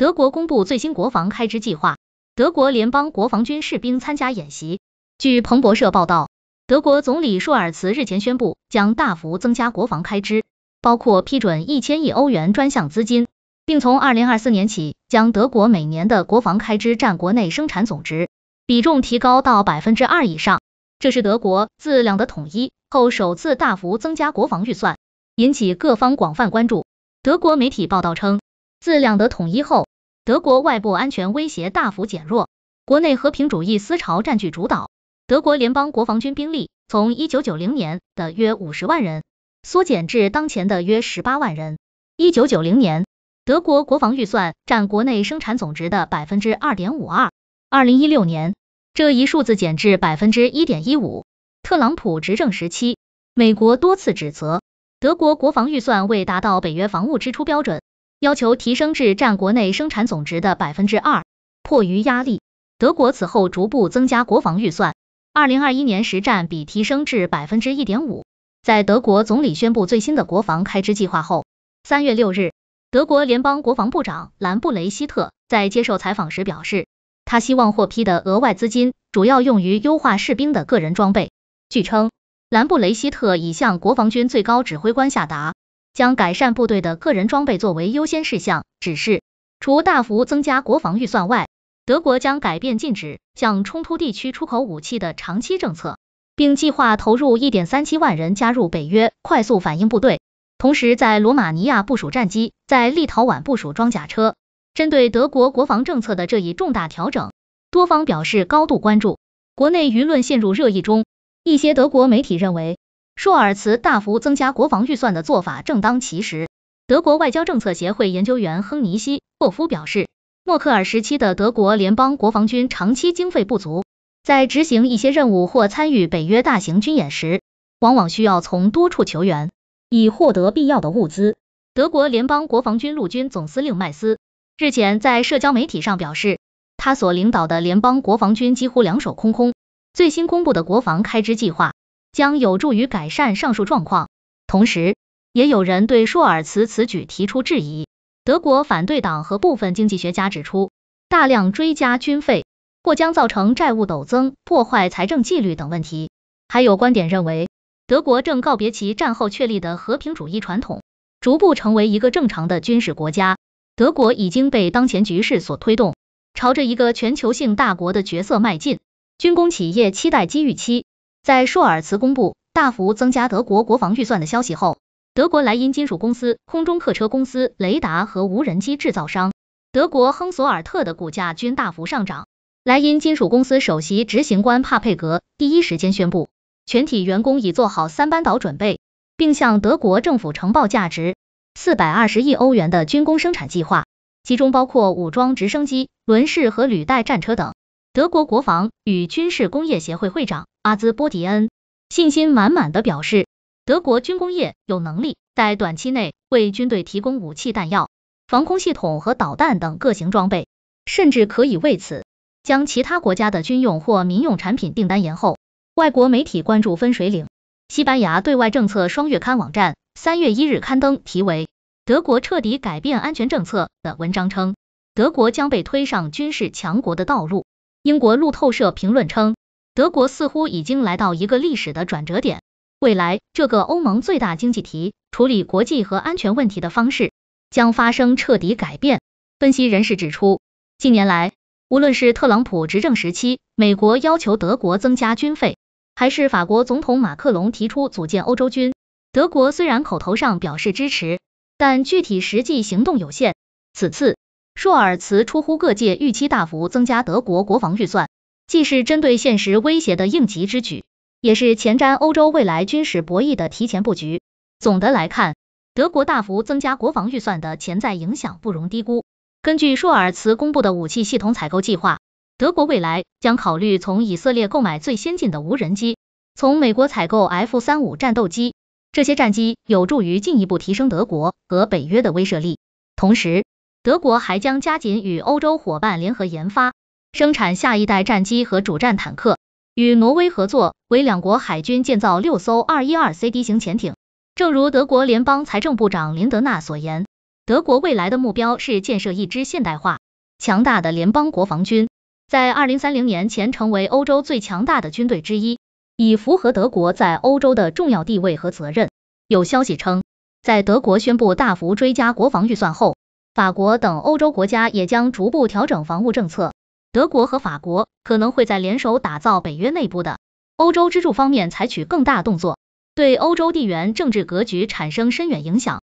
德国公布最新国防开支计划，德国联邦国防军士兵参加演习。据彭博社报道，德国总理舒尔茨日前宣布将大幅增加国防开支，包括批准一千亿欧元专项资金，并从二零二四年起将德国每年的国防开支占国内生产总值比重提高到百分之二以上。这是德国自两德统一后首次大幅增加国防预算，引起各方广泛关注。德国媒体报道称。自两德统一后，德国外部安全威胁大幅减弱，国内和平主义思潮占据主导。德国联邦国防军兵力从一九九零年的约五十万人缩减至当前的约十八万人。一九九零年，德国国防预算占国内生产总值的百分之二点五二，二零一六年这一数字减至百分之一点一五。特朗普执政时期，美国多次指责德国国防预算未达到北约防务支出标准。要求提升至占国内生产总值的百分之二。迫于压力，德国此后逐步增加国防预算，二零二一年时占比提升至百分之一点五。在德国总理宣布最新的国防开支计划后，三月六日，德国联邦国防部长兰布雷希特在接受采访时表示，他希望获批的额外资金主要用于优化士兵的个人装备。据称，兰布雷希特已向国防军最高指挥官下达。将改善部队的个人装备作为优先事项。只是除大幅增加国防预算外，德国将改变禁止向冲突地区出口武器的长期政策，并计划投入一点三七万人加入北约快速反应部队，同时在罗马尼亚部署战机，在立陶宛部署装甲车。针对德国国防政策的这一重大调整，多方表示高度关注，国内舆论陷入热议中。一些德国媒体认为。舒尔茨大幅增加国防预算的做法正当其时。德国外交政策协会研究员亨尼西·霍夫表示，默克尔时期的德国联邦国防军长期经费不足，在执行一些任务或参与北约大型军演时，往往需要从多处求援，以获得必要的物资。德国联邦国防军陆军总司令麦斯日前在社交媒体上表示，他所领导的联邦国防军几乎两手空空。最新公布的国防开支计划。将有助于改善上述状况，同时，也有人对舒尔茨此举提出质疑。德国反对党和部分经济学家指出，大量追加军费或将造成债务陡增、破坏财政纪律等问题。还有观点认为，德国正告别其战后确立的和平主义传统，逐步成为一个正常的军事国家。德国已经被当前局势所推动，朝着一个全球性大国的角色迈进。军工企业期待机遇期。在朔尔茨公布大幅增加德国国防预算的消息后，德国莱茵金属公司、空中客车公司、雷达和无人机制造商德国亨索尔特的股价均大幅上涨。莱茵金属公司首席执行官帕佩格第一时间宣布，全体员工已做好三班倒准备，并向德国政府呈报价值四百二十亿欧元的军工生产计划，其中包括武装直升机、轮式和履带战车等。德国国防与军事工业协会会长。阿兹波迪恩信心满满的表示，德国军工业有能力在短期内为军队提供武器、弹药、防空系统和导弹等各型装备，甚至可以为此将其他国家的军用或民用产品订单延后。外国媒体关注分水岭。西班牙对外政策双月刊网站三月一日刊登题为《德国彻底改变安全政策》的文章称，德国将被推上军事强国的道路。英国路透社评论称。德国似乎已经来到一个历史的转折点，未来这个欧盟最大经济体处理国际和安全问题的方式将发生彻底改变。分析人士指出，近年来无论是特朗普执政时期，美国要求德国增加军费，还是法国总统马克龙提出组建欧洲军，德国虽然口头上表示支持，但具体实际行动有限。此次舒尔茨出乎各界预期，大幅增加德国国防预算。既是针对现实威胁的应急之举，也是前瞻欧洲未来军事博弈的提前布局。总的来看，德国大幅增加国防预算的潜在影响不容低估。根据舒尔茨公布的武器系统采购计划，德国未来将考虑从以色列购买最先进的无人机，从美国采购 F 三五战斗机。这些战机有助于进一步提升德国和北约的威慑力。同时，德国还将加紧与欧洲伙伴联合研发。生产下一代战机和主战坦克，与挪威合作为两国海军建造六艘二一二 CD 型潜艇。正如德国联邦财政部长林德纳所言，德国未来的目标是建设一支现代化、强大的联邦国防军，在二零三零年前成为欧洲最强大的军队之一，以符合德国在欧洲的重要地位和责任。有消息称，在德国宣布大幅追加国防预算后，法国等欧洲国家也将逐步调整防务政策。德国和法国可能会在联手打造北约内部的欧洲支柱方面采取更大动作，对欧洲地缘政治格局产生深远影响。